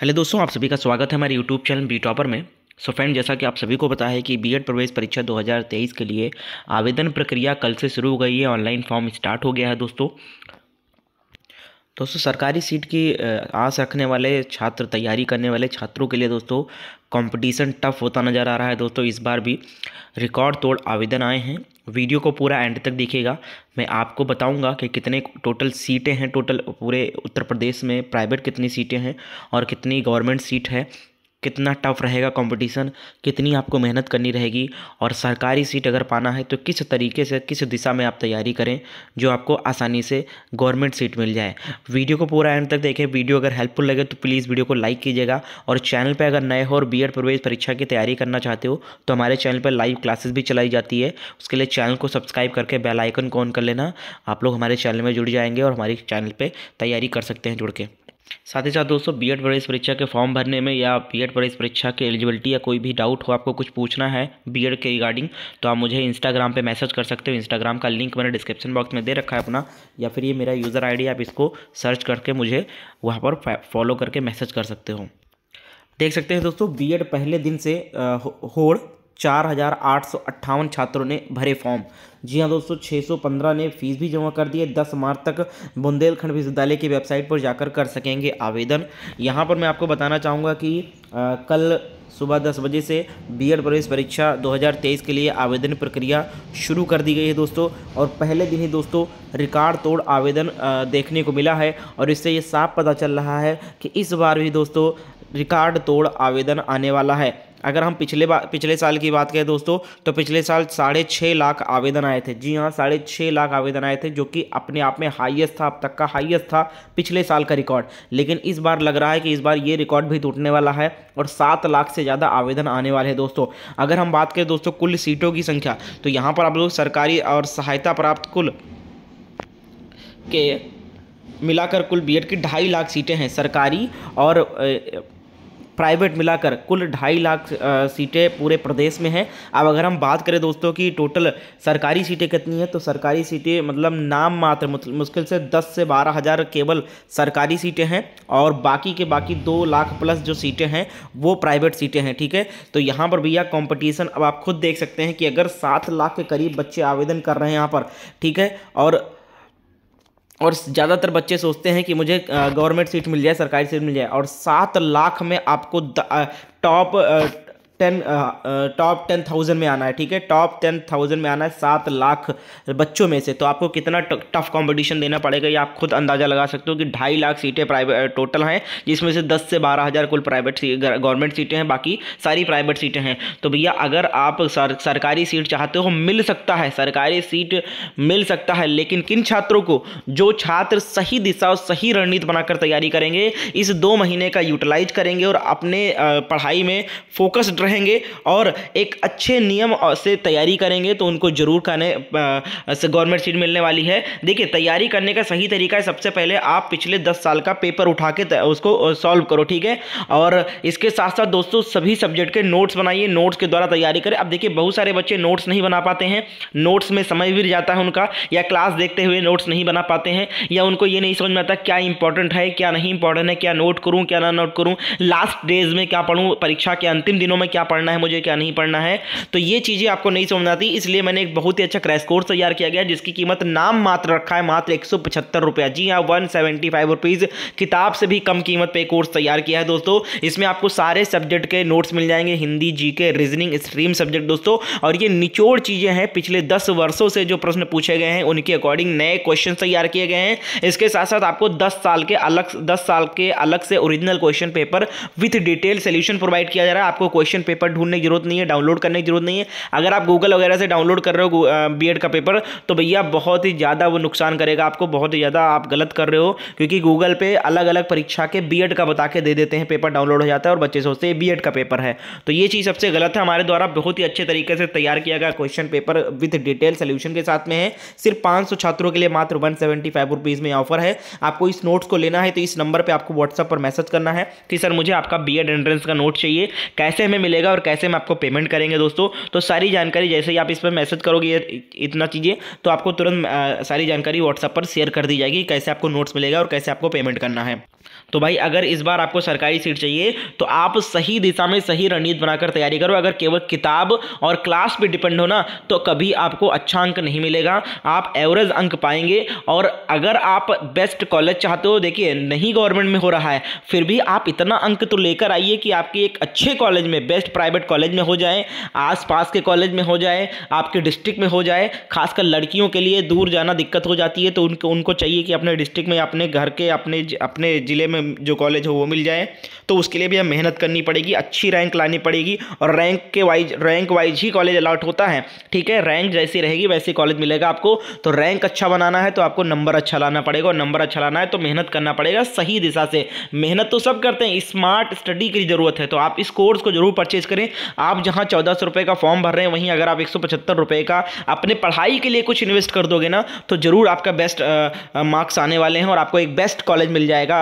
hello दोस्तों आप सभी का स्वागत है हमारे यूट्यूब चैनल बी टॉपर में सो फ्रेंड जैसा कि आप सभी को पता है कि बीएड प्रवेश परीक्षा 2023 के लिए आवेदन प्रक्रिया कल से शुरू हो गई है ऑनलाइन फॉर्म स्टार्ट हो गया है दोस्तों दोस्तों सरकारी सीट की आस रखने वाले छात्र तैयारी करने वाले छात्रों के लिए दोस्तों कंपटीशन टफ होता नज़र आ रहा है दोस्तों इस बार भी रिकॉर्ड तोड़ आवेदन आए हैं वीडियो को पूरा एंड तक देखिएगा मैं आपको बताऊंगा कि कितने टोटल सीटें हैं टोटल पूरे उत्तर प्रदेश में प्राइवेट कितनी सीटें हैं और कितनी गवर्नमेंट सीट है कितना टफ रहेगा कंपटीशन कितनी आपको मेहनत करनी रहेगी और सरकारी सीट अगर पाना है तो किस तरीके से किस दिशा में आप तैयारी करें जो आपको आसानी से गवर्नमेंट सीट मिल जाए वीडियो को पूरा एंड तक देखें वीडियो अगर हेल्पफुल लगे तो प्लीज़ वीडियो को लाइक कीजिएगा और चैनल पर अगर नए हो और बी प्रवेश परीक्षा की तैयारी करना चाहते हो तो हमारे चैनल पर लाइव क्लासेस भी चलाई जाती है उसके लिए चैनल को सब्सक्राइब करके बेलाइकन को ऑन कर लेना आप लोग हमारे चैनल में जुड़ जाएंगे और हमारे चैनल पर तैयारी कर सकते हैं जुड़ के साथ ही साथ दोस्तों बी एड प्रवेश परीक्षा के फॉर्म भरने में या बी एड प्रवेश परीक्षा के एलिजिबिलिटी या कोई भी डाउट हो आपको कुछ पूछना है बी एड के रिगार्डिंग तो आप मुझे इंस्टाग्राम पे मैसेज कर सकते हो इंस्टाग्राम का लिंक मैंने डिस्क्रिप्शन बॉक्स में दे रखा है अपना या फिर ये मेरा यूज़र आई आप इसको सर्च करके मुझे वहाँ पर फॉलो करके मैसेज कर सकते हो देख सकते हैं दोस्तों बी पहले दिन से होड़ चार हज़ार आठ सौ अट्ठावन छात्रों ने भरे फॉर्म जी हाँ दोस्तों छः सौ पंद्रह ने फीस भी जमा कर दी है दस मार्च तक बुंदेलखंड विश्वविद्यालय की वेबसाइट पर जाकर कर सकेंगे आवेदन यहाँ पर मैं आपको बताना चाहूँगा कि आ, कल सुबह दस बजे से बीएड प्रवेश परीक्षा 2023 के लिए आवेदन प्रक्रिया शुरू कर दी गई है दोस्तों और पहले दिन ही दोस्तों रिकॉर्ड तोड़ आवेदन देखने को मिला है और इससे ये साफ पता चल रहा है कि इस बार भी दोस्तों रिकॉर्ड तोड़ आवेदन आने वाला है अगर हम पिछले पिछले साल की बात करें दोस्तों तो पिछले साल साढ़े छः लाख आवेदन आए थे जी हाँ साढ़े छः लाख आवेदन आए थे जो कि अपने आप में हाईएस्ट था अब तक का हाईएस्ट था पिछले साल का रिकॉर्ड लेकिन इस बार लग रहा है कि इस बार ये रिकॉर्ड भी टूटने वाला है और सात लाख से ज़्यादा आवेदन आने वाले हैं दोस्तों अगर हम बात करें दोस्तों कुल सीटों की संख्या तो यहाँ पर आप लोग सरकारी और सहायता प्राप्त कुल के मिलाकर कुल बीएड की ढाई लाख सीटें हैं सरकारी और प्राइवेट मिलाकर कुल ढाई लाख सीटें पूरे प्रदेश में हैं अब अगर हम बात करें दोस्तों की टोटल सरकारी सीटें कितनी हैं तो सरकारी सीटें मतलब नाम मात्र मुश्किल से दस से बारह हज़ार केवल सरकारी सीटें हैं और बाकी के बाकी दो लाख प्लस जो सीटें हैं वो प्राइवेट सीटें हैं ठीक है तो यहाँ पर भैया कॉम्पिटिशन अब आप खुद देख सकते हैं कि अगर सात लाख के करीब बच्चे आवेदन कर रहे हैं यहाँ पर ठीक है और और ज़्यादातर बच्चे सोचते हैं कि मुझे गवर्नमेंट सीट मिल जाए सरकारी सीट मिल जाए और सात लाख में आपको top ten top ten thousand में आना है ठीक है टॉप टेन थाउजेंड में आना है सात लाख बच्चों में से तो आपको कितना टफ कंपटीशन देना पड़ेगा ये आप खुद अंदाज़ा लगा सकते हो कि ढाई लाख सीटें प्राइवेट टोटल uh, हैं जिसमें से दस से बारह हज़ार कुल प्राइवेट गवर्नमेंट सीटें हैं बाकी सारी प्राइवेट सीटें हैं तो भैया अगर आप सर, सरकारी सीट चाहते हो मिल सकता है सरकारी सीट मिल सकता है लेकिन किन छात्रों को जो छात्र सही दिशा और सही रणनीति बनाकर तैयारी करेंगे इस दो महीने का यूटिलाइज करेंगे और अपने uh, पढ़ाई में फोकस्ड रहेंगे और एक अच्छे नियम से तैयारी करेंगे तो उनको जरूर खाने गवर्नमेंट सीट मिलने वाली है देखिए तैयारी करने का सही तरीका है सबसे पहले आप पिछले दस साल का पेपर उठा के उसको सॉल्व करो ठीक है और इसके साथ साथ दोस्तों सभी सब्जेक्ट के नोट्स बनाइए नोट्स के द्वारा तैयारी करें अब देखिए बहुत सारे बच्चे नोट्स नहीं बना पाते हैं नोट्स में समय भी जाता है उनका या क्लास देखते हुए नोट्स नहीं बना पाते हैं या उनको ये नहीं समझ में आता क्या इंपॉर्टेंट है क्या नहीं इंपॉर्टेंट है क्या नोट करूँ क्या ना नोट करूँ लास्ट डेज में क्या पढ़ूँ परीक्षा के अंतिम दिनों में क्या क्या पढ़ना है मुझे क्या नहीं पढ़ना है तो ये चीज़ें आपको नहीं समझ आती इसलिए मैंने एक बहुत ही अच्छा क्रैश कोर्स तैयार किया गया जिसकी कीमत नाम मात्र रखा है मात्र एक रुपया जी हाँ वन सेवेंटी किताब से भी कम कीमत पर कोर्स तैयार किया है दोस्तों इसमें आपको सारे सब्जेक्ट के नोट्स मिल जाएंगे हिंदी जी रीजनिंग स्ट्रीम सब्जेक्ट दोस्तों और ये निचोड़ चीज़ें हैं पिछले दस वर्षों से जो प्रश्न पूछे गए हैं उनके अकॉर्डिंग नए क्वेश्चन तैयार किए गए हैं इसके साथ साथ आपको 10 साल के अलग 10 साल के अलग से original question paper with detail solution provide किया जा रहा है आपको क्वेश्चन पेपर ढूंढने की जरूरत नहीं है डाउनलोड करने की जरूरत नहीं है अगर आप गूगल वगैरह से डाउनलोड कर रहे हो बी का पेपर तो भैया बहुत ही ज़्यादा वो नुकसान करेगा आपको बहुत ही ज़्यादा आप गलत कर रहे हो क्योंकि गूगल पर अलग अलग परीक्षा के बी का बता के दे देते हैं पेपर डाउनलोड हो जाता है और बच्चे सोचते हैं बी का पेपर है तो ये चीज़ सबसे गलत है हमारे द्वारा बहुत ही अच्छे तरीके से तैयार किया गया question paper with detail solution के साथ में है सिर्फ पाँच छात्रों के लिए मात्र वन सेवेंटी में ऑफर है आपको इस नोट्स को लेना है तो इस नंबर पर आपको व्हाट्सअप पर मैसेज करना है कि सर मुझे आपका बी एड एंट्रेंस का नोट चाहिए कैसे हमें मिलेगा मिलेगा और कैसे हम आपको पेमेंट करेंगे दोस्तों तो सारी जानकारी जैसे ही आप इस पर मैसेज करोगे इतना चीज़ें तो आपको तुरंत सारी जानकारी व्हाट्सअप पर शेयर कर दी जाएगी कैसे आपको नोट्स मिलेगा और कैसे आपको पेमेंट करना है तो भाई अगर इस बार आपको सरकारी सीट चाहिए तो आप सही दिशा में सही रणनीति बनाकर तैयारी करो अगर केवल किताब और क्लास पे डिपेंड हो ना तो कभी आपको अच्छा अंक नहीं मिलेगा आप एवरेज अंक पाएंगे और अगर आप बेस्ट कॉलेज चाहते हो देखिए नहीं गवर्नमेंट में हो रहा है फिर भी आप इतना अंक तो लेकर आइए कि आपकी एक अच्छे कॉलेज में बेस्ट बेस्ट प्राइवेट कॉलेज में हो जाए आसपास के कॉलेज में हो जाए आपके डिस्ट्रिक्ट में हो जाए खासकर लड़कियों के लिए दूर जाना दिक्कत हो जाती है तो उनको उनको चाहिए कि अपने डिस्ट्रिक्ट में अपने घर के अपने अपने ज़िले में जो कॉलेज हो वो मिल जाए तो उसके लिए भी हमें मेहनत करनी पड़ेगी अच्छी रैंक लानी पड़ेगी और रैंक के वाइज रैंक वाइज ही कॉलेज अलाट होता है ठीक है रैंक जैसी रहेगी वैसे कॉलेज मिलेगा आपको तो रैंक अच्छा बनाना है तो आपको नंबर अच्छा लाना पड़ेगा और नंबर अच्छा लाना है तो मेहनत करना पड़ेगा सही दिशा से मेहनत तो सब करते हैं स्मार्ट स्टडी की ज़रूरत है तो आप इस कोर्स को जरूर परचेज करें आप जहां चौदह सौ रुपए का फॉर्म भर रहे हैं वहीं अगर आप एक सौ पचहत्तर रुपए का अपने पढ़ाई के लिए कुछ इन्वेस्ट कर दोगे ना तो ज़रूर आपका बेस्ट मार्क्स आने वाले हैं और आपको एक बेस्ट कॉलेज मिल जाएगा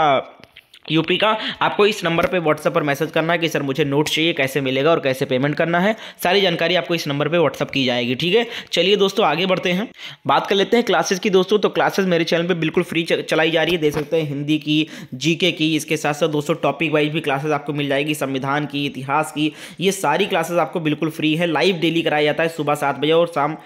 यूपी का आपको इस नंबर पे व्हाट्सअप पर मैसेज करना है कि सर मुझे नोट्स चाहिए कैसे मिलेगा और कैसे पेमेंट करना है सारी जानकारी आपको इस नंबर पे व्हाट्सअप की जाएगी ठीक है चलिए दोस्तों आगे बढ़ते हैं बात कर लेते हैं क्लासेस की दोस्तों तो क्लासेस मेरे चैनल पे बिल्कुल फ्री चलाई जा रही है देख सकते हैं हिंदी की जी की इसके साथ साथ दोस्तों टॉपिक वाइज भी क्लासेज आपको मिल जाएगी संविधान की इतिहास की ये सारी क्लासेज आपको बिल्कुल फ्री है लाइव डेली कराया जाता है सुबह सात बजे और शाम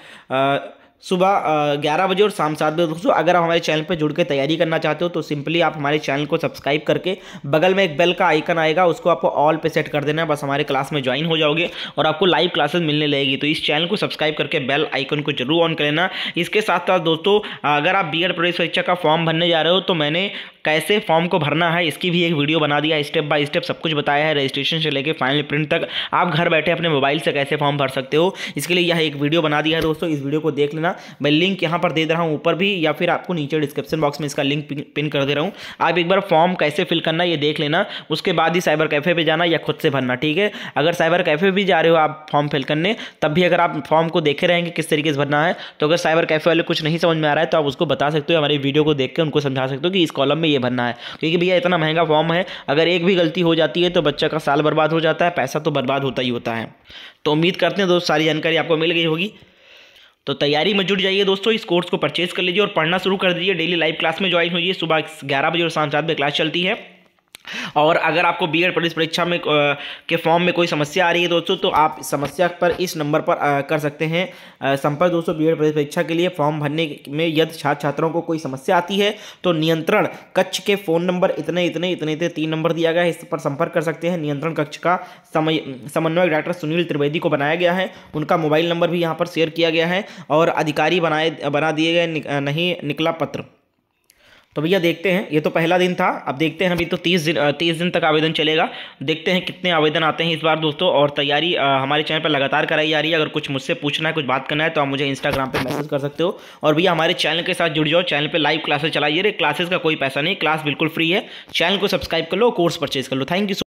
सुबह ग्यारह बजे और शाम सात बजे दोस्तों अगर आप हमारे चैनल पर जुड़ के तैयारी करना चाहते हो तो सिंपली आप हमारे चैनल को सब्सक्राइब करके बगल में एक बेल का आइकन आएगा उसको आपको ऑल पे सेट कर देना है बस हमारे क्लास में ज्वाइन हो जाओगे और आपको लाइव क्लासेस मिलने लगेगी तो इस चैनल को सब्सक्राइब करके बेल आइकन को जरूर ऑन कर लेना इसके साथ साथ दोस्तों अगर आप बी प्रवेश परीक्षा का फॉर्म भरने जा रहे हो तो मैंने कैसे फॉर्म को भरना है इसकी भी एक वीडियो बना दिया स्टेप बाय स्टेप सब कुछ बताया है रजिस्ट्रेशन से लेकर फाइनल प्रिंट तक आप घर बैठे अपने मोबाइल से कैसे फॉर्म भर सकते हो इसके लिए यह एक वीडियो बना दिया है दोस्तों इस वीडियो को देख लेना मैं लिंक यहाँ पर दे रहा हूँ ऊपर भी या फिर आपको नीचे डिस्क्रिप्शन बॉक्स में इसका लिंक पिन कर दे रहा हूँ आप एक बार फॉर्म कैसे फिल करना ये देख लेना उसके बाद ही साइबर कैफ़े पर जाना या खुद से भरना ठीक है अगर साइबर कैफ़े भी जा रहे हो आप फॉर्म फिल करने तब भी अगर आप फॉर्म को देखे रहेंगे किस तरीके से भरना है तो अगर साइबर कैफ़े वाले कुछ नहीं समझ में आ रहा है तो आप उसको बता सकते हो हमारी वीडियो को देख के उनको समझा सकते हो कि इस कॉलम में ये भरना है क्योंकि भैया इतना महंगा फॉर्म है अगर एक भी गलती हो जाती है तो बच्चा का साल बर्बाद हो जाता है पैसा तो बर्बाद होता ही होता है तो उम्मीद करते हैं दोस्त सारी जानकारी आपको मिल गई होगी तो तैयारी में जुट जाइए दोस्तों इस कोर्स को परचेज कर लीजिए और पढ़ना शुरू कर दीजिए डेली लाइव क्लास में ज्वाइन होइए सुबह ग्यारह बजे और शाम सात बजे क्लास चलती है और अगर आपको बी पुलिस परीक्षा में के फॉर्म में कोई समस्या आ रही है दोस्तों तो आप समस्या पर इस नंबर पर कर सकते हैं संपर्क दोस्तों बी पुलिस परीक्षा के लिए फॉर्म भरने में यदि छात्र छात्राओं को कोई समस्या आती है तो नियंत्रण कक्ष के फ़ोन नंबर इतने इतने इतने इतने तीन नंबर दिया गया है इस पर संपर्क कर सकते हैं नियंत्रण कक्ष का समय समन्वयक डॉक्टर सुनील त्रिवेदी को बनाया गया है उनका मोबाइल नंबर भी यहाँ पर शेयर किया गया है और अधिकारी बनाए बना दिए गए नहीं निकला पत्र तो भैया देखते हैं ये तो पहला दिन था अब देखते हैं अभी तो तीस दिन तीस दिन तक आवेदन चलेगा देखते हैं कितने आवेदन आते हैं इस बार दोस्तों और तैयारी हमारे चैनल पर लगातार कराई जा रही है अगर कुछ मुझसे पूछना है कुछ बात करना है तो आप मुझे इंस्टाग्राम पर मैसेज कर सकते हो और भैया हमारे चैनल के साथ जुड़ जाओ चैनल पर लाइव क्लासेस चलाइए रे क्लासेस का कोई पैसा नहीं क्लास बिल्कुल फ्री है चैनल को सब्सक्राइब कर लो कोर्स परचेज कर लो थैंक यू